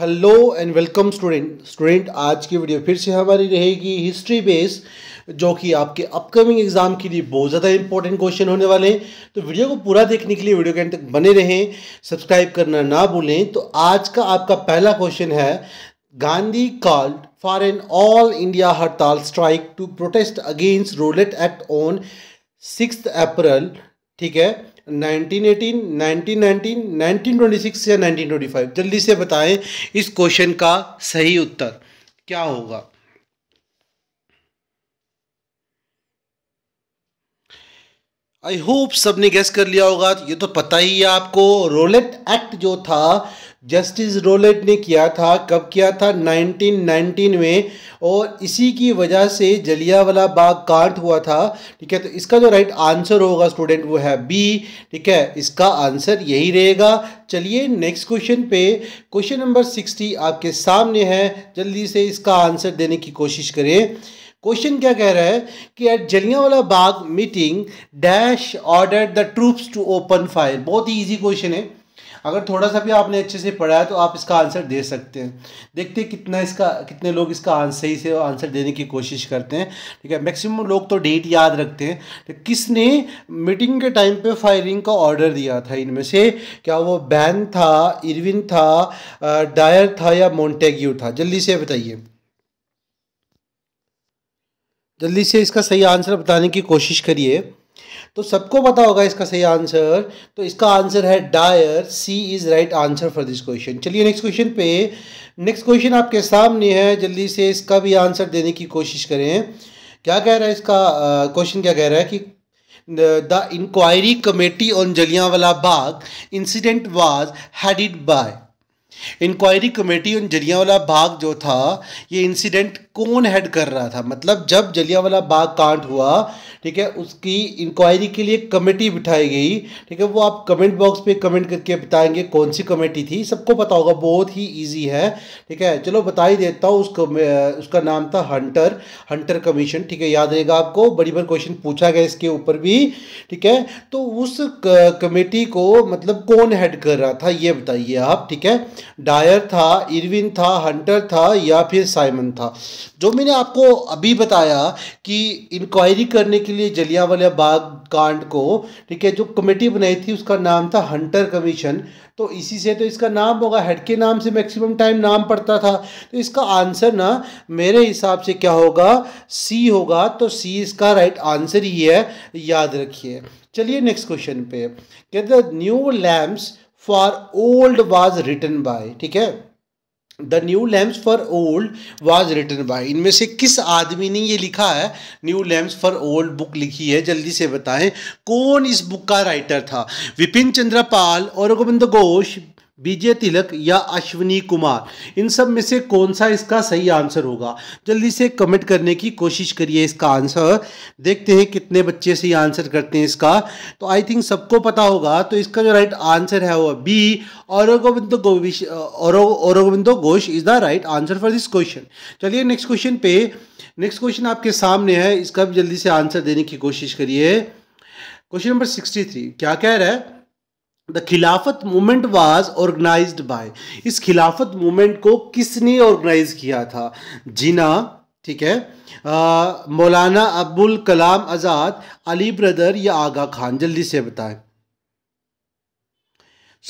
Hello and welcome student student आज की video फिर से हमारी रहेगी हिस्ट्री बेस जो कि आपके अपकमिंग एग्जाम के लिए बहुत ज़्यादा इंपॉर्टेंट क्वेश्चन होने वाले हैं तो वीडियो को पूरा देखने के लिए वीडियो के अंत तक बने रहें सब्सक्राइब करना ना भूलें तो आज का आपका पहला क्वेश्चन है Gandhi called for an all India hartal strike to protest against Rowlatt Act on six April ठीक है 1918, 1919, 1926 या 1925 जल्दी से बताएं इस क्वेश्चन का सही उत्तर क्या होगा आई होप सबने गैस कर लिया होगा ये तो पता ही है आपको रोलेट एक्ट जो था जस्टिस रोलेट ने किया था कब किया था 1919 में और इसी की वजह से जलियावाला बाग कांड हुआ था ठीक है तो इसका जो राइट आंसर होगा स्टूडेंट वो है बी ठीक है इसका आंसर यही रहेगा चलिए नेक्स्ट क्वेश्चन पे क्वेश्चन नंबर 60 आपके सामने है जल्दी से इसका आंसर देने की कोशिश करें क्वेश्चन क्या कह रहा है कि at Jallianwala Bagh meeting dash order the troops to open fire बहुत ही ईजी क्वेश्चन है अगर थोड़ा सा भी आपने अच्छे से पढ़ा है तो आप इसका आंसर दे सकते हैं देखते हैं कितना इसका कितने लोग इसका आंसर सही से आंसर देने की कोशिश करते हैं ठीक है मैक्सिमम लोग तो डेट याद रखते हैं तो किसने मीटिंग के टाइम पे फायरिंग का ऑर्डर दिया था इनमें से क्या वो बैन था इरविन था डायर था या मोन्टेग्यू था जल्दी से बताइए जल्दी से इसका सही आंसर बताने की कोशिश करिए तो सबको पता होगा इसका सही आंसर तो इसका आंसर है Dyer C is right answer for this question चलिए नेक्स्ट क्वेश्चन पे नेक्स्ट क्वेश्चन आपके सामने है जल्दी से इसका भी आंसर देने की कोशिश करें क्या कह रहा है इसका क्वेश्चन uh, क्या कह रहा है कि the inquiry committee on wala Bagh incident was headed by inquiry committee on wala Bagh जो था ये इंसिडेंट कौन हेड कर रहा था मतलब जब जलियावाला बाग कांड हुआ ठीक है उसकी इंक्वायरी के लिए कमेटी बिठाई गई ठीक है वो आप कमेंट बॉक्स पे कमेंट करके बताएंगे कौन सी कमेटी थी सबको पता होगा बहुत ही ईजी है ठीक है चलो बता ही देता हूँ उसको उसका नाम था हंटर हंटर कमीशन ठीक है याद रहेगा आपको बड़ी बार क्वेश्चन पूछा गया इसके ऊपर भी ठीक है तो उस कमेटी को मतलब कौन हेड कर रहा था ये बताइए आप ठीक है डायर था इरविन था हंटर था या फिर साइमन था जो मैंने आपको अभी बताया कि इंक्वायरी करने के लिए जलिया वाले बाग कांड को ठीक है जो कमेटी बनाई थी उसका नाम था हंटर कमीशन तो इसी से तो इसका नाम होगा हेड के नाम से मैक्सिमम टाइम नाम पड़ता था तो इसका आंसर ना मेरे हिसाब से क्या होगा सी होगा तो सी इसका राइट आंसर ही है याद रखिए चलिए नेक्स्ट क्वेश्चन पे कहते new lamps for old was return by ठीक है the new lamps for old was written by इनमें से किस आदमी ने ये लिखा है new lamps for old book लिखी है जल्दी से बताएं कौन इस बुक का राइटर था विपिन चंद्रपाल पाल और गोविंद घोष विजय तिलक या अश्विनी कुमार इन सब में से कौन सा इसका सही आंसर होगा जल्दी से कमेंट करने की कोशिश करिए इसका आंसर देखते हैं कितने बच्चे सही आंसर करते हैं इसका तो आई थिंक सबको पता होगा तो इसका जो राइट आंसर है वो बी औरगोविंदो तो गोविश औरगोविंदो तो Ghosh is the right answer for this question चलिए नेक्स्ट क्वेश्चन पे नेक्स्ट क्वेश्चन आपके सामने है इसका भी जल्दी से आंसर देने की कोशिश करिए क्वेश्चन नंबर सिक्सटी थ्री क्या कह रहा है द खिलाफत मूवमेंट वाज ऑर्गेनाइज बाय इस खिलाफत मूवमेंट को किसने ऑर्गेनाइज किया था जिना ठीक है मौलाना अबुल कलाम आज़ाद अली ब्रदर या आगा खान जल्दी से बताएं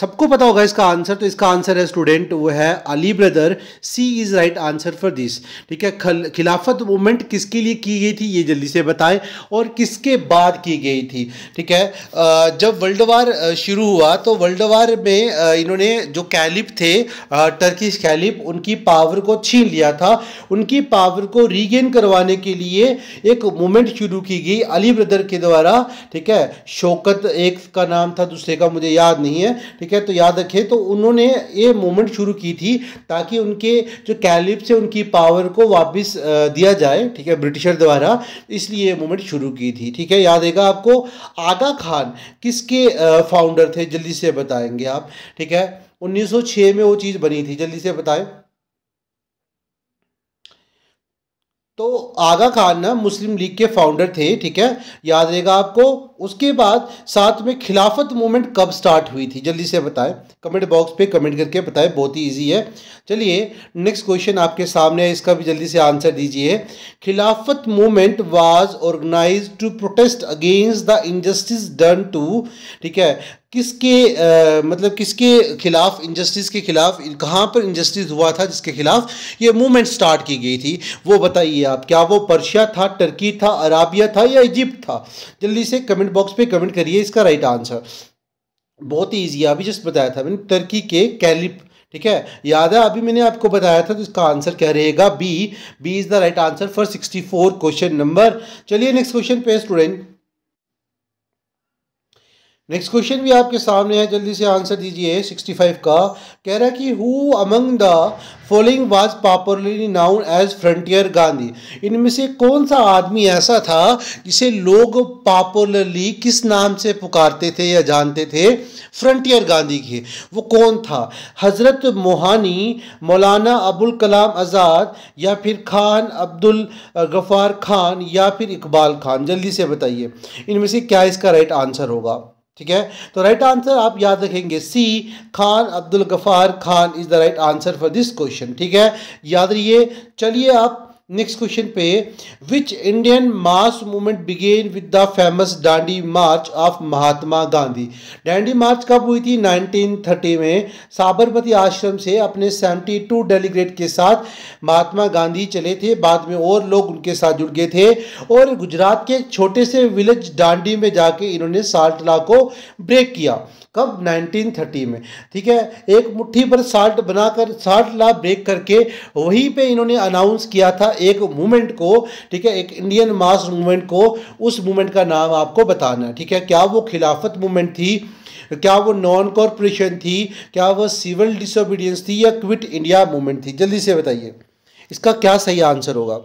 सबको पता होगा इसका आंसर तो इसका आंसर है स्टूडेंट वो है Ali brother C is right answer for this ठीक है खल, खिलाफत मूवमेंट किसके लिए की गई थी ये जल्दी से बताएं और किसके बाद की गई थी ठीक है जब वर्ल्ड वार शुरू हुआ तो वर्ल्ड वार में इन्होंने जो कैलिप थे टर्किश कैलिप उनकी पावर को छीन लिया था उनकी पावर को रीगेन करवाने के लिए एक मूवमेंट शुरू की गई अली ब्रदर के द्वारा ठीक है शौकत एक का नाम था दूसरे का मुझे याद नहीं है ठीक है तो याद रखें तो उन्होंने ये मूवमेंट शुरू की थी ताकि उनके जो कैलिप से उनकी पावर को वापस दिया जाए ठीक है ब्रिटिशर द्वारा इसलिए ये मूवमेंट शुरू की थी ठीक है याद रहेगा आपको आगा खान किसके फाउंडर थे जल्दी से बताएंगे आप ठीक है 1906 में वो चीज़ बनी थी जल्दी से बताएं तो आगा खान ना मुस्लिम लीग के फाउंडर थे ठीक है याद रहेगा आपको उसके बाद साथ में खिलाफत मूवमेंट कब स्टार्ट हुई थी जल्दी से बताएं कमेंट बॉक्स पे कमेंट करके बताएं बहुत ही इजी है चलिए नेक्स्ट क्वेश्चन आपके सामने है इसका भी जल्दी से आंसर दीजिए Khilafat movement was organise to protest against the injustice done to ठीक है किसके आ, मतलब किसके खिलाफ इंजस्टिस के खिलाफ कहाँ पर इंजस्टिस हुआ था जिसके खिलाफ ये मूवमेंट स्टार्ट की गई थी वो बताइए आप क्या वो पर्शिया था टर्की था अराबिया था या इजिप्ट था जल्दी से कमेंट बॉक्स पे कमेंट करिए इसका राइट आंसर बहुत ही ईजी अभी जस्ट बताया था मैंने टर्की के कैलिप ठीक है याद है अभी मैंने आपको बताया था तो इसका आंसर क्या रहेगा B B is the right answer for sixty four question number चलिए नेक्स्ट क्वेश्चन पे स्टूडेंट नेक्स्ट क्वेश्चन भी आपके सामने है जल्दी से आंसर दीजिए 65 का कह रहा है कि who among the following was popularly known as frontier Gandhi इनमें से कौन सा आदमी ऐसा था जिसे लोग पॉपुलरली किस नाम से पुकारते थे या जानते थे फ्रंटियर गांधी के वो कौन था हज़रत मोहानी मौलाना अबुल कलाम आज़ाद या फिर खान अब्दुल गफ़ार खान या फिर इकबाल खान जल्दी से बताइए इनमें से क्या इसका राइट आंसर होगा ठीक है तो राइट आंसर आप याद रखेंगे C Khan Abdul Ghaffar Khan is the right answer for this question ठीक है याद रहिए चलिए आप नेक्स्ट क्वेश्चन पे which Indian mass movement began with the famous Dandi march of Mahatma Gandhi Dandi march कब हुई थी 1930 में साबरमती आश्रम से अपने 72 डेलीगेट के साथ महात्मा गांधी चले थे बाद में और लोग उनके साथ जुड़ गए थे और गुजरात के छोटे से विलेज डांडी में जाके इन्होंने ला को ब्रेक किया कब 1930 में ठीक है एक मुट्ठी पर साल्ट बनाकर साल्ट ला ब्रेक करके वहीं पे इन्होंने अनाउंस किया था एक मूवमेंट को ठीक है एक इंडियन मास मूवमेंट को उस मूवमेंट का नाम आपको बताना है ठीक है क्या वो खिलाफत मूवमेंट थी क्या वो नॉन कॉरपोरेशन थी क्या वो सिविल डिसोबीडियंस थी या क्विट इंडिया मूवमेंट थी जल्दी से बताइए इसका क्या सही आंसर होगा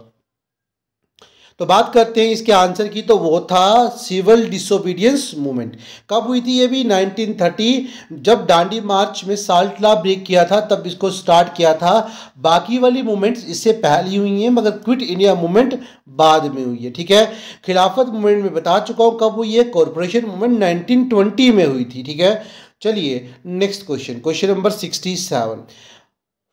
तो बात करते हैं इसके आंसर की तो वो था सिविल डिसोबीडियंस मूवमेंट कब हुई थी ये भी 1930 जब डांडी मार्च में साल्ट ला ब्रेक किया था तब इसको स्टार्ट किया था बाकी वाली मूवमेंट्स इससे पहले हुई हैं मगर क्विट इंडिया मूवमेंट बाद में हुई है ठीक है खिलाफत मूवमेंट में बता चुका हूँ कब हुई है कॉरपोरेशन मूवमेंट नाइनटीन में हुई थी ठीक है चलिए next question question number sixty seven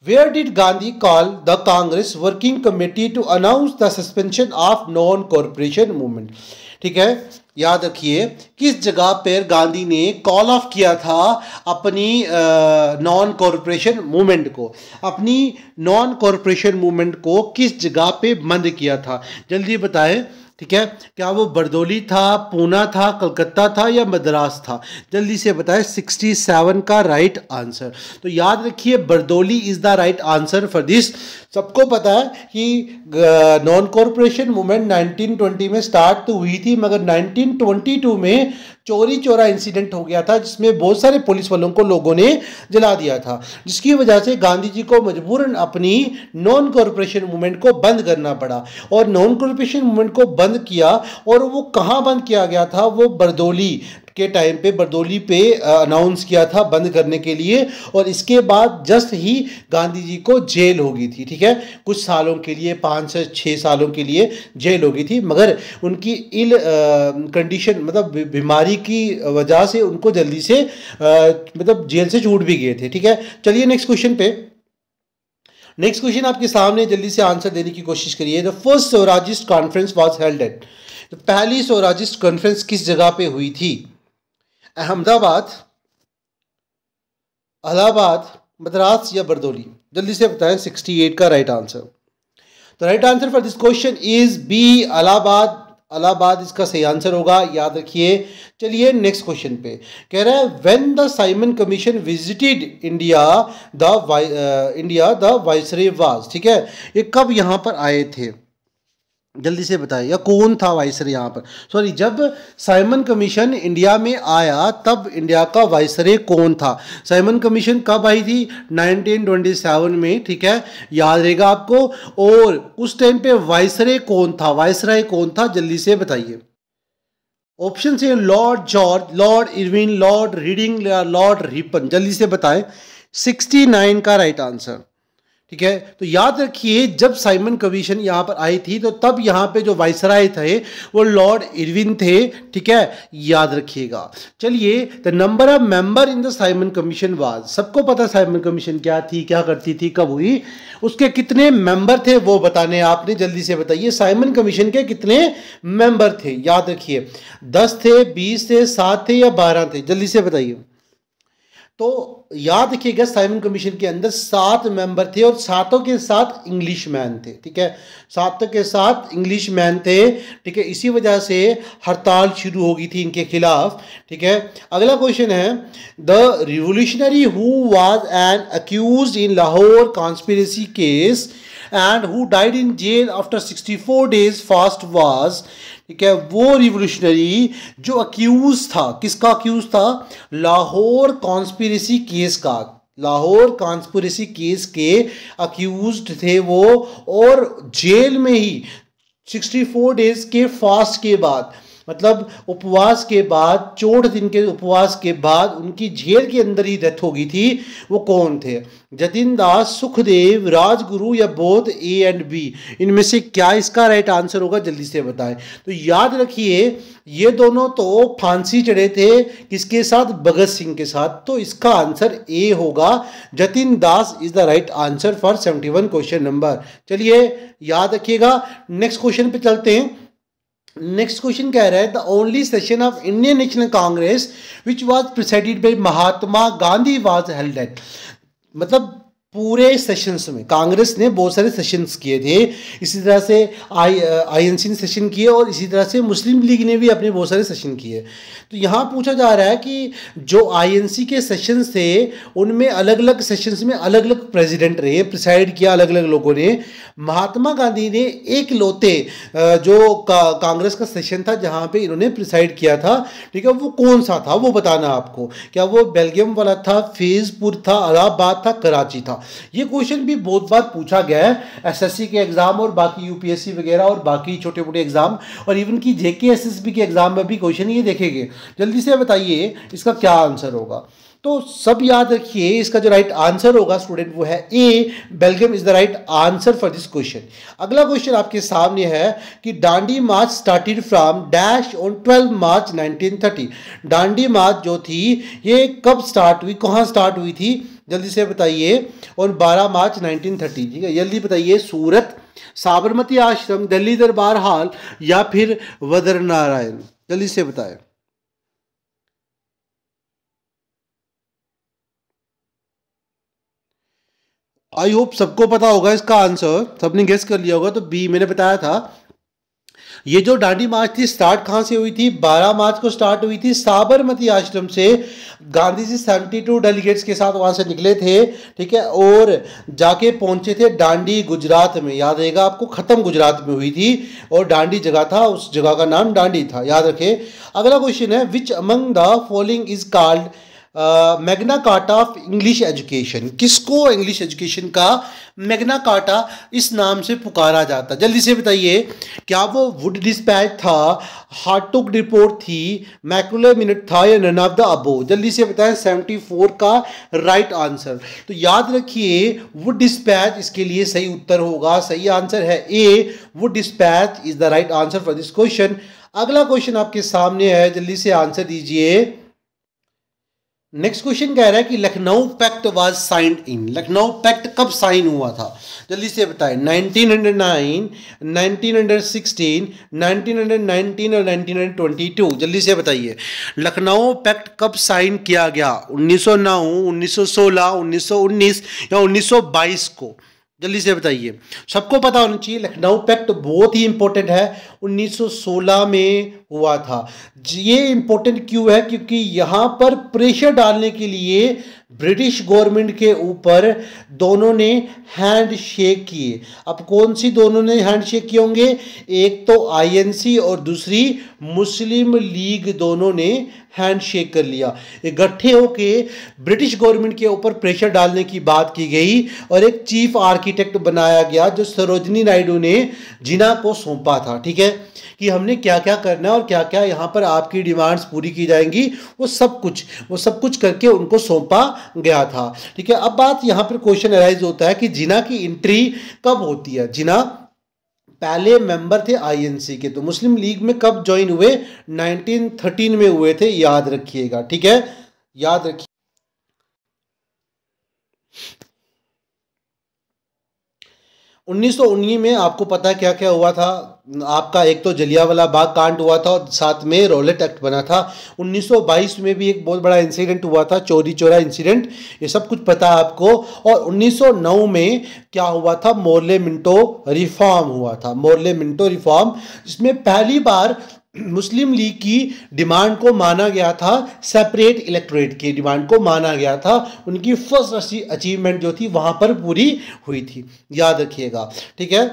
Where did Gandhi call the Congress Working Committee to announce the suspension of non-corporation movement? ठीक है याद रखिए किस जगह पर गांधी ने कॉल ऑफ किया था अपनी नॉन कॉरपोरेशन मूवमेंट को अपनी नॉन कॉरपोरेशन मूवमेंट को किस जगह पे बंद किया था जल्दी बताएं ठीक है क्या वो बरदोली था पूना था कलकत्ता था या मद्रास था जल्दी से बताएं सेवन का राइट आंसर तो याद रखिए Bardoli is the right answer for this सबको पता है कि नॉन कॉरपोरेशन मूवमेंट 1920 में स्टार्ट तो हुई थी मगर 1922 में चोरी चोरा इंसिडेंट हो गया था जिसमें बहुत सारे पुलिस वालों को लोगों ने जला दिया था जिसकी वजह से गांधी जी को मजबूरन अपनी नॉन कॉरपोरेशन मूवमेंट को बंद करना पड़ा और नॉन कॉरपोरेशन मूवमेंट को बंद किया और वो कहाँ बंद किया गया था वो बरदोली के टाइम पे बरदोली पे अनाउंस किया था बंद करने के लिए और इसके बाद जस्ट ही गांधी जी को जेल हो गई थी ठीक है कुछ सालों के लिए पाँच से छः सालों के लिए जेल हो गई थी मगर उनकी इल कंडीशन मतलब बीमारी की वजह से उनको जल्दी से आ, मतलब जेल से छूट भी गए थे ठीक है चलिए नेक्स्ट क्वेश्चन पे नेक्स्ट क्वेश्चन आपके सामने जल्दी से आंसर देने की कोशिश करिए the first Swarajist conference was held at पहली स्वराजिस्ट कॉन्फ्रेंस किस जगह पे हुई थी अहमदाबाद अलाहाबाद मद्रास या बरदोली जल्दी से बताएं 68 का राइट आंसर तो right answer for this question is B Allahabad Allahabad इसका सही आंसर होगा याद रखिए चलिए नेक्स्ट क्वेश्चन पे कह रहा है when the Simon commission visited India the India the viceroy was ठीक है ये कब यहाँ पर आए थे जल्दी से बताएं या कौन था वाइसरे यहाँ पर सॉरी जब साइमन कमीशन इंडिया में आया तब इंडिया का वाइसरे कौन था साइमन कमीशन कब आई थी 1927 में ठीक है याद रहेगा आपको और उस टाइम पे वाइसरे कौन था वाइसराय कौन था जल्दी से बताइए ऑप्शन से Lord George Lord Irwin Lord Reading Lord Ripon जल्दी से बताएं 69 का राइट आंसर ठीक है तो याद रखिए जब साइमन कमीशन यहाँ पर आई थी तो तब यहाँ पे जो वाइसराय थे वो लॉर्ड इरविन थे ठीक है याद रखिएगा चलिए the number of member in the Simon commission was सबको पता साइमन कमीशन क्या थी क्या करती थी कब हुई उसके कितने मेंबर थे वो बताने आपने जल्दी से बताइए साइमन कमीशन के कितने मेंबर थे याद रखिए दस थे बीस थे सात थे या बारह थे जल्दी से बताइए तो याद रखिएगा साइमन कमीशन के अंदर सात मेंबर थे और सातों के साथ इंग्लिश मैन थे ठीक है सातों के साथ इंग्लिश मैन थे ठीक है इसी वजह से हड़ताल शुरू हो गई थी इनके खिलाफ ठीक है अगला क्वेश्चन है the revolutionary who was an accuse in Lahore conspiracy case and who died in jail after sixty four days fast was ठीक है वो रिवोल्यूशनरी जो अक्यूज था किसका अक्यूज था लाहौर कॉन्स्पिरसी केस का लाहौर कॉन्स्पिरसी केस के अक्यूज थे वो और जेल में ही 64 डेज के फास्ट के बाद मतलब उपवास के बाद चौठ दिन के उपवास के बाद उनकी जेल के अंदर ही डेथ हो गई थी वो कौन थे जतिन दास सुखदेव राजगुरु या बोध ए एंड बी इनमें से क्या इसका राइट आंसर होगा जल्दी से बताएं तो याद रखिए ये दोनों तो फांसी चढ़े थे किसके साथ भगत सिंह के साथ तो इसका आंसर ए होगा Jatin Das is the right answer for seventy one question number चलिए याद रखिएगा नेक्स्ट क्वेश्चन पे चलते हैं नेक्स्ट क्वेश्चन कह रहा है the only session of Indian National Congress which was presided by Mahatma Gandhi was held at मतलब पूरे सेशंस में कांग्रेस ने बहुत सारे सेशंस किए थे इसी तरह से आई सी ने सेशन किए और इसी तरह से मुस्लिम लीग ने भी अपने बहुत सारे सेशन किए तो यहाँ पूछा जा रहा है कि जो आईएनसी के सेशंस थे उनमें अलग अलग सेशंस में अलग अलग प्रेसिडेंट रहे प्रिसाइड किया अलग अलग लोगों ने महात्मा गांधी ने एक लौते जो का, कांग्रेस का सेशन था जहाँ पर इन्होंने प्रिसाइड किया था ठीक है वो कौन सा था वो बताना आपको क्या वो बेल्जियम वाला था फेज़पुर था अलाहाबाद था कराची था ये क्वेश्चन भी बहुत बार पूछा गया है एसएससी के एग्जाम और बाकी यूपीएससी वगैरह और बाकी छोटे मोटे एग्जाम और इवन की जेके एस के एग्जाम में भी क्वेश्चन ये देखेंगे जल्दी से बताइए इसका क्या आंसर होगा तो सब याद रखिए इसका जो राइट आंसर होगा स्टूडेंट वो है A Belgium is the right answer for this question अगला क्वेश्चन आपके सामने है कि Dandi march started from dash on 12 March 1930 Dandi march जो थी ये कब स्टार्ट हुई कहाँ स्टार्ट हुई थी जल्दी से बताइए ऑन 12 मार्च 1930 ठीक है जल्दी बताइए सूरत साबरमती आश्रम दिल्ली दरबार हाल या फिर वदर नारायण जल्दी से बताएं आई होप सबको पता होगा इसका आंसर सबने गेस कर लिया होगा तो बी मैंने बताया था ये जो डांडी मार्च थी स्टार्ट कहां से हुई थी 12 मार्च को स्टार्ट हुई थी साबरमती आश्रम से Gandhi ji seventy two delegates के साथ वहां से निकले थे ठीक है और जाके पहुंचे थे डांडी गुजरात में याद रहेगा आपको ख़त्म गुजरात में हुई थी और डांडी जगह था उस जगह का नाम डांडी था याद रखे अगला क्वेश्चन है which among the following is called Magna Carta of English education किसको इंग्लिश एजुकेशन का मैग्ना काटा इस नाम से पुकारा जाता जल्दी से बताइए क्या वो वुड डिस्पैच था हार्टुक रिपोर्ट थी मैकुलर मिनट था या नन ऑफ द अबो जल्दी से बताएं फोर का राइट आंसर तो याद रखिए वुड डिस्पैच इसके लिए सही उत्तर होगा सही आंसर है A Wood dispatch is the right answer for this question अगला क्वेश्चन आपके सामने है जल्दी से आंसर दीजिए नेक्स्ट क्वेश्चन कह रहा है कि Lucknow pact was signed in Lucknow pact कब साइन हुआ था जल्दी से बताएं 1909, 1916, 1919 और 1922 जल्दी से बताइए लखनऊ पैक्ट कब साइन किया गया 1909, 1916, 1919 या 1922 को जल्दी से बताइए सबको पता होना चाहिए लखनऊ पैक्ट तो बहुत ही इंपॉर्टेंट है 1916 में हुआ था ये इंपॉर्टेंट क्यों है क्योंकि यहाँ पर प्रेशर डालने के लिए ब्रिटिश गवर्नमेंट के ऊपर दोनों ने हैंड शेक किए अब कौन सी दोनों ने हैंड शेक किए होंगे एक तो आईएनसी और दूसरी मुस्लिम लीग दोनों ने हैंड शेक कर लिया इकट्ठे होके ब्रिटिश गवर्नमेंट के ऊपर प्रेशर डालने की बात की गई और एक चीफ आर्किटेक्ट बनाया गया जो सरोजनी नायडू ने जिना को सौंपा था ठीक है कि हमने क्या क्या करना है और क्या क्या यहाँ पर आपकी डिमांड्स पूरी की जाएंगी वो सब कुछ वो सब कुछ करके उनको सौंपा गया था ठीक है अब बात यहां पर क्वेश्चन अराइज होता है कि जिना की एंट्री कब होती है जिना पहले मेंबर थे आईएनसी के तो मुस्लिम लीग में कब ज्वाइन हुए 1913 में हुए थे याद रखिएगा ठीक है याद रखिए उन्नीस में आपको पता क्या क्या हुआ था आपका एक तो जलियावाला बाग कांड हुआ था और साथ में रोलेट एक्ट बना था 1922 में भी एक बहुत बड़ा इंसिडेंट हुआ था चोरी चोरा इंसिडेंट ये सब कुछ पता है आपको और 1909 में क्या हुआ था मोरले मिंटो रिफॉर्म हुआ था मोरले मिंटो रिफॉर्म जिसमें पहली बार मुस्लिम लीग की डिमांड को माना गया था सेपरेट इलेक्टोरेट की डिमांड को माना गया था उनकी फर्स्ट अचीवमेंट जो थी वहां पर पूरी हुई थी याद रखिएगा ठीक है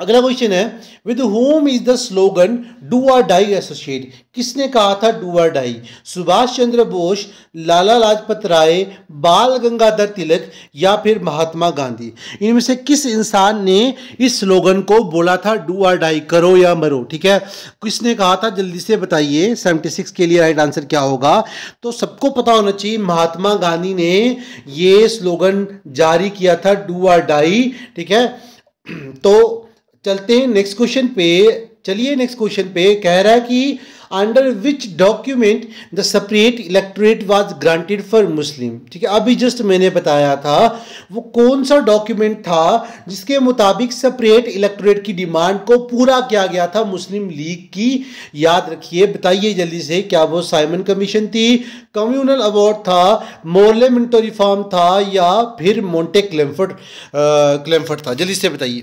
अगला क्वेश्चन है with whom is the slogan do or die associate किसने कहा था do or die Subhash Chandra Bose Lala Lajpat Rai Bal Gangadhar तिलक या फिर महात्मा गांधी इनमें से किस इंसान ने इस स्लोगन को बोला था डू आर डाई करो या मरो ठीक है किसने कहा था जल्दी से बताइए सेवेंटी सिक्स के लिए राइट आंसर क्या होगा तो सबको पता होना चाहिए महात्मा गांधी ने ये स्लोगन जारी किया था डू आर डाई ठीक है तो चलते हैं नेक्स्ट क्वेश्चन पे चलिए नेक्स्ट क्वेश्चन पे कह रहा है कि under which document the separate electorate was granted for Muslim ठीक है अभी जस्ट मैंने बताया था वो कौन सा डॉक्यूमेंट था जिसके मुताबिक सेपरेट इलेक्ट्रेट की डिमांड को पूरा किया गया था मुस्लिम लीग की याद रखिए बताइए जल्दी से क्या वो साइमन कमीशन थी कम्युनल अवार्ड था मोरलेमेंटो रिफॉर्म था या फिर मोन्टे क्लेम्फर्ट क्लेम्फर्ट था जल्दी से बताइए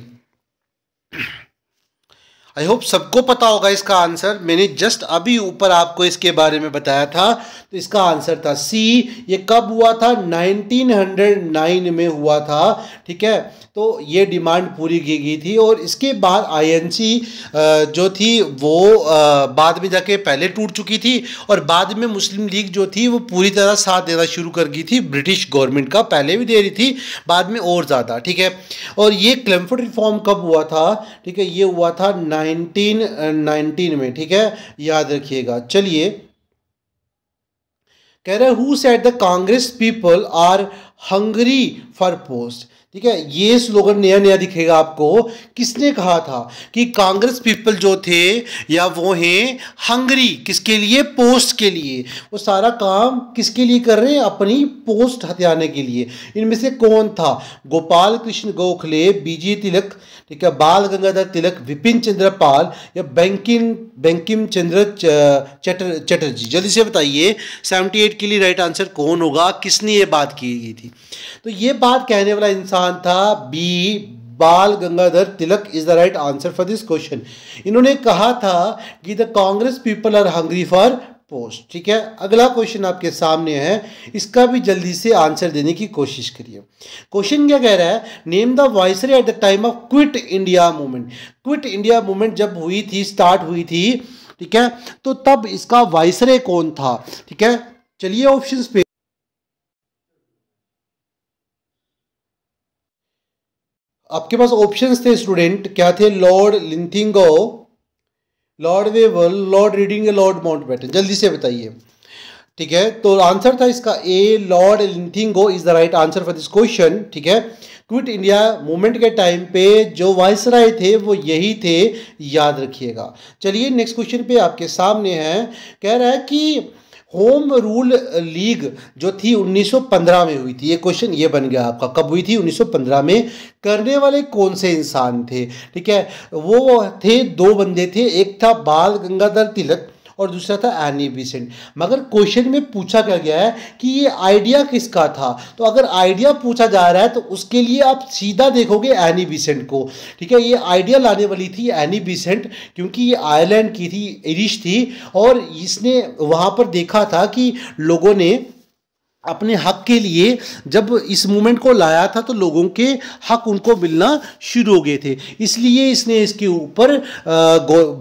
you आई होप सबको पता होगा इसका आंसर मैंने जस्ट अभी ऊपर आपको इसके बारे में बताया था तो इसका आंसर था सी ये कब हुआ था 1909 में हुआ था ठीक है तो ये डिमांड पूरी की गई थी और इसके बाद आईएनसी जो थी वो बाद में जाके पहले टूट चुकी थी और बाद में मुस्लिम लीग जो थी वो पूरी तरह साथ देना शुरू कर गई थी ब्रिटिश गवर्नमेंट का पहले भी दे रही थी बाद में और ज़्यादा ठीक है और ये क्लम्फर्ड रिफॉर्म कब हुआ था ठीक है ये हुआ था नाइनटीन नाइनटीन में ठीक है याद रखिएगा चलिए कह रहे who said the Congress people are hungry for post ठीक है ये स्लोगन नया नया दिखेगा आपको किसने कहा था कि कांग्रेस पीपल जो थे या वो हैं हंगरी किसके लिए पोस्ट के लिए वो सारा काम किसके लिए कर रहे हैं अपनी पोस्ट हथियाने के लिए इनमें से कौन था गोपाल कृष्ण गोखले बीजी तिलक ठीक है बाल गंगाधर तिलक विपिन चंद्र पाल या बैंकिन बैंकिम चंद्र चटर चटर्जी जल्दी से बताइए सेवेंटी के लिए राइट आंसर कौन होगा किसने ये बात की थी तो ये बात कहने वाला इंसान स्थान था B Bal Gangadhar Tilak is the right answer for this question इन्होंने कहा था कि the Congress people are hungry for post ठीक है अगला क्वेश्चन आपके सामने है इसका भी जल्दी से आंसर देने की कोशिश करिए क्वेश्चन क्या कह रहा है name the viceroy at the time of quit India movement quit India movement जब हुई थी स्टार्ट हुई थी ठीक है तो तब इसका वाइसरे कौन था ठीक है चलिए ऑप्शंस पे आपके पास ऑप्शंस थे स्टूडेंट क्या थे lord Linlithgow lord Wavell lord Reading lord Mountbatten जल्दी से बताइए ठीक है तो आंसर था इसका A lord Linlithgow is the right answer for this question ठीक है क्विट इंडिया मूवमेंट के टाइम पे जो राय थे वो यही थे याद रखिएगा चलिए नेक्स्ट क्वेश्चन पे आपके सामने है कह रहा है कि होम रूल लीग जो थी 1915 में हुई थी ये क्वेश्चन ये बन गया आपका कब हुई थी 1915 में करने वाले कौन से इंसान थे ठीक है वो थे दो बंदे थे एक था बाल गंगाधर तिलक और दूसरा था एनी बीसेंट मगर क्वेश्चन में पूछा क्या गया है कि ये आइडिया किसका था तो अगर आइडिया पूछा जा रहा है तो उसके लिए आप सीधा देखोगे एनी बीसेंट को ठीक है ये आइडिया लाने वाली थी एनी बीसेंट क्योंकि ये आयरलैंड की थी इरिश थी और इसने वहाँ पर देखा था कि लोगों ने अपने हक के लिए जब इस मूवमेंट को लाया था तो लोगों के हक उनको मिलना शुरू हो गए थे इसलिए इसने इसके ऊपर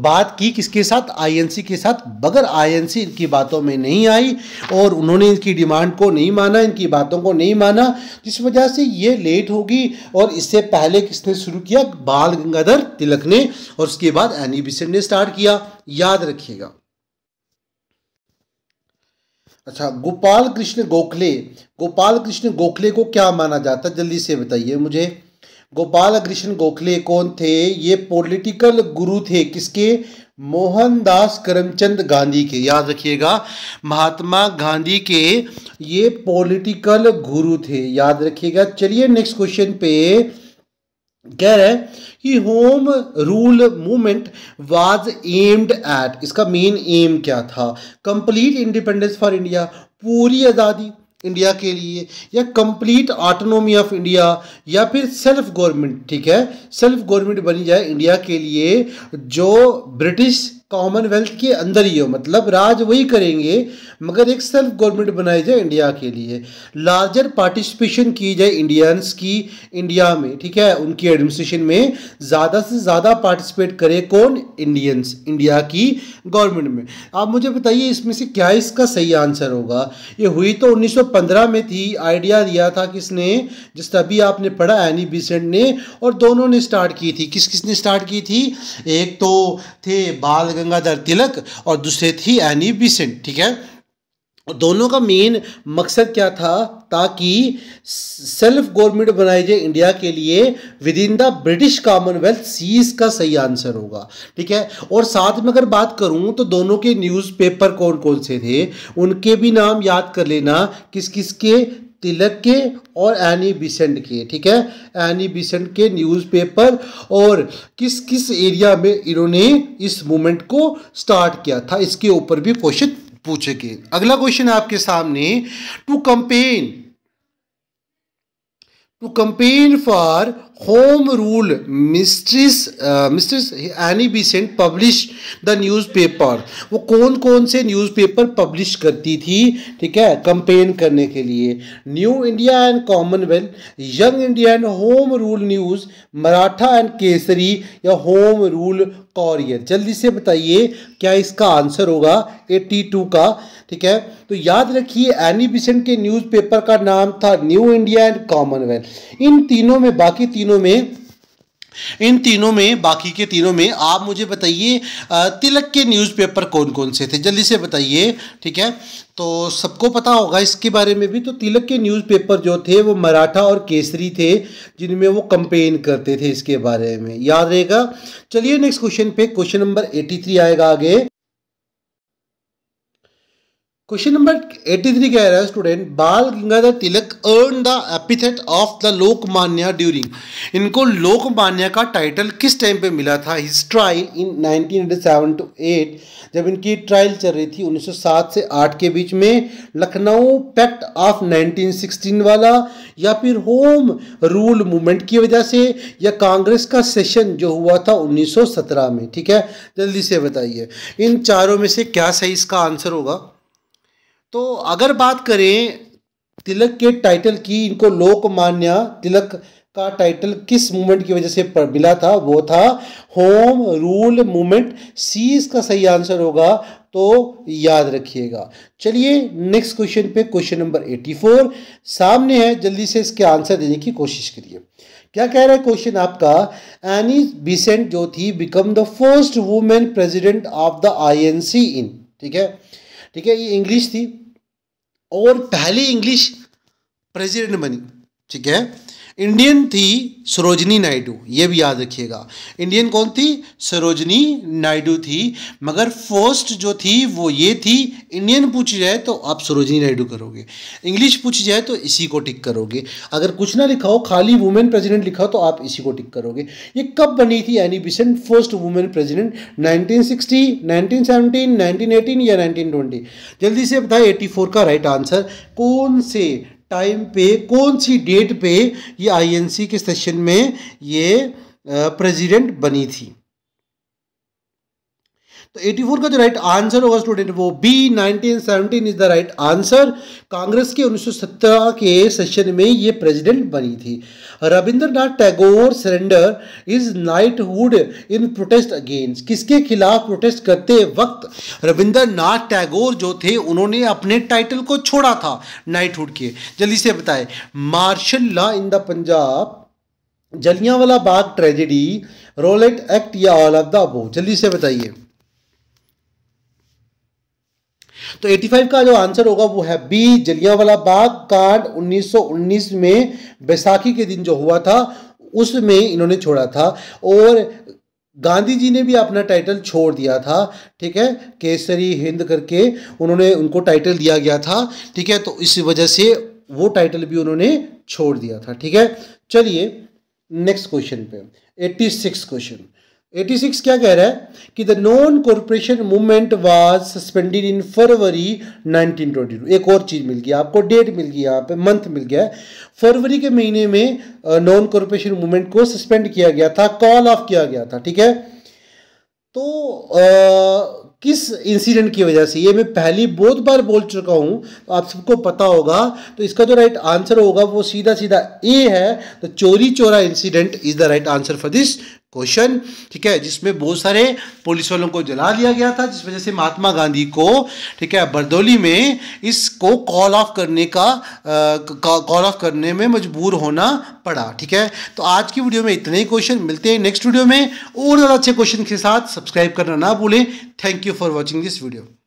बात की किसके साथ आईएनसी के साथ बगैर आईएनसी इनकी बातों में नहीं आई और उन्होंने इनकी डिमांड को नहीं माना इनकी बातों को नहीं माना जिस वजह से ये लेट होगी और इससे पहले किसने शुरू किया बाल गंगाधर तिलक ने और उसके बाद एनी ने स्टार्ट किया याद रखिएगा अच्छा गोपाल कृष्ण गोखले गोपाल कृष्ण गोखले को क्या माना जाता जल्दी से बताइए मुझे गोपाल कृष्ण गोखले कौन थे ये पॉलिटिकल गुरु थे किसके मोहनदास करमचंद गांधी के याद रखिएगा महात्मा गांधी के ये पॉलिटिकल गुरु थे याद रखिएगा चलिए नेक्स्ट क्वेश्चन पे कह रहे हैं कि home rule movement was aimed at इसका मेन एम क्या था कंप्लीट इंडिपेंडेंस फॉर इंडिया पूरी आज़ादी इंडिया के लिए या कंप्लीट ऑटोनोमी ऑफ इंडिया या फिर सेल्फ गवर्नमेंट ठीक है सेल्फ गवर्नमेंट बनी जाए इंडिया के लिए जो ब्रिटिश कॉमनवेल्थ के अंदर ही हो मतलब राज वही करेंगे मगर एक सेल्फ गवर्नमेंट बनाई जाए इंडिया के लिए लार्जर पार्टिसिपेशन की जाए इंडियंस की इंडिया में ठीक है उनकी एडमिनिस्ट्रेशन में ज़्यादा से ज़्यादा पार्टिसिपेट करे कौन इंडियंस इंडिया की गवर्नमेंट में आप मुझे बताइए इसमें से क्या इसका सही आंसर होगा ये हुई तो उन्नीस में थी आइडिया दिया था किसने जिस तभी आपने पढ़ा एनी बीसेंट ने और दोनों ने स्टार्ट की थी किस किसने स्टार्ट की थी एक तो थे बाल गंगाधर तिलक और दूसरे थी एनी बिसेंट ठीक है दोनों का मेन मकसद क्या था ताकि सेल्फ गवर्नमेंट बनाई जाए इंडिया के लिए within the British Commonwealth सीज का सही आंसर होगा ठीक है और साथ में अगर बात करूं तो दोनों के न्यूज़पेपर कौन कौन से थे उनके भी नाम याद कर लेना किस किस के तिलक के और एनी बिसेंट के ठीक है एनी बिसेंट के न्यूज़पेपर और किस किस एरिया में इन्होंने इस मूवमेंट को स्टार्ट किया था इसके ऊपर भी क्वेश्चन पूछेंगे अगला क्वेश्चन आपके सामने to campaign to campaign for home rule mistress mistress Annie Besant publish the newspaper वो कौन कौन से न्यूज़पेपर पब्लिश करती थी ठीक है कंपेन करने के लिए New India and Commonwealth Young India and Home Rule News Maratha and Kesari या होम रूल कॉरियर जल्दी से बताइए क्या इसका आंसर होगा 82 का ठीक है तो याद रखिए एनी बिसेंट के न्यूज़पेपर का नाम था न्यू इंडिया एंड कॉमनवेल्थ इन तीनों में बाकी तीनों तीनों में इन तीनों में बाकी के तीनों में आप मुझे बताइए तिलक के न्यूज़पेपर कौन कौन से थे जल्दी से बताइए ठीक है तो सबको पता होगा इसके बारे में भी तो तिलक के न्यूज़पेपर जो थे वो मराठा और केसरी थे जिनमें वो कंपेन करते थे इसके बारे में याद रहेगा चलिए नेक्स्ट क्वेश्चन पे क्वेश्चन नंबर 83 आएगा आगे नंबर number 83 कह रहा है student Bal Gangadhar Tilak earn the epithet of the Lokmanya during इनको लोकमान्य का टाइटल किस टाइम पे मिला था हिज ट्रायल इन 1907 टू 8 जब इनकी ट्रायल चल रही थी 1907 से 8 के बीच में लखनऊ पैक्ट ऑफ 1916 वाला या फिर होम रूल मूवमेंट की वजह से या कांग्रेस का सेशन जो हुआ था 1917 में ठीक है जल्दी से बताइए इन चारों में से क्या सही इसका आंसर होगा तो अगर बात करें तिलक के टाइटल की इनको लोकमान्य तिलक का टाइटल किस मूवमेंट की वजह से मिला था वो था होम रूल मूवमेंट सी इसका सही आंसर होगा तो याद रखिएगा चलिए नेक्स्ट क्वेश्चन पे क्वेश्चन नंबर 84 सामने है जल्दी से इसके आंसर देने की कोशिश करिए क्या कह रहा है क्वेश्चन आपका एनी बिसेंट जो थी become the first women president of the INC in ठीक है ठीक है ये इंग्लिश थी और पहली इंग्लिश प्रेसिडेंट बनी ठीक है इंडियन थी सरोजनी नायडू ये भी याद रखिएगा इंडियन कौन थी सरोजनी नायडू थी मगर फर्स्ट जो थी वो ये थी इंडियन पूछी जाए तो आप सरोजनी नायडू करोगे इंग्लिश पूछी जाए तो इसी को टिक करोगे अगर कुछ ना लिखा हो खाली वुमेन प्रेसिडेंट लिखा हो तो आप इसी को टिक करोगे ये कब बनी थी Annie Besant first women nineteen seventeen nineteen eighteen या नाइनटीन जल्दी से बताए एटी का राइट आंसर कौन से टाइम पे कौन सी डेट पे ये आईएनसी के सेशन में ये प्रेसिडेंट बनी थी तो 84 का जो राइट आंसर होगा स्टूडेंट वो B 1917 is the right answer Congress के 1917 के सेशन में ये प्रेसिडेंट बनी थी Rabindranath Tagore surrender is knighthood in protest against किसके खिलाफ प्रोटेस्ट करते वक्त रविंद्रनाथ टैगोर जो थे उन्होंने अपने टाइटल को छोड़ा था नाइटहुड के जल्दी से बताए martial law in the Punjab Jallianwala Bagh tragedy Rowlatt Act या ऑल ऑफ द अबो जल्दी से बताइए तो 85 का जो आंसर होगा वो है बी जलियावाला बाग कांड 1919 में बैसाखी के दिन जो हुआ था उसमें इन्होंने छोड़ा था और गांधी जी ने भी अपना टाइटल छोड़ दिया था ठीक है केसरी हिंद करके उन्होंने उनको टाइटल दिया गया था ठीक है तो इस वजह से वो टाइटल भी उन्होंने छोड़ दिया था ठीक है चलिए नेक्स्ट क्वेश्चन पे 86 क्वेश्चन 86 क्या कह रहा है कि the non cooperation movement was suspended in February 1922 एक और चीज़ मिल गई आपको डेट मिल गई यहाँ पे मंथ मिल गया है फरवरी के महीने में नॉन कॉरपोरेशन मूवमेंट को सस्पेंड किया गया था कॉल ऑफ किया गया था ठीक है तो आ, किस इंसिडेंट की वजह से ये मैं पहली बहुत बार बोल चुका हूँ तो आप सबको पता होगा तो इसका जो राइट आंसर होगा वो सीधा सीधा ए है तो Chauri Chaura incident is the right answer for this question ठीक है जिसमें बहुत सारे पुलिस वालों को जला दिया गया था जिस वजह से महात्मा गांधी को ठीक है बरदौली में इसको कॉल ऑफ करने का कॉल ऑफ करने में मजबूर होना पड़ा ठीक है तो आज की वीडियो में इतने ही क्वेश्चन मिलते हैं नेक्स्ट वीडियो में और ज़्यादा अच्छे क्वेश्चन के साथ सब्सक्राइब करना ना भूलें thank you for watching this video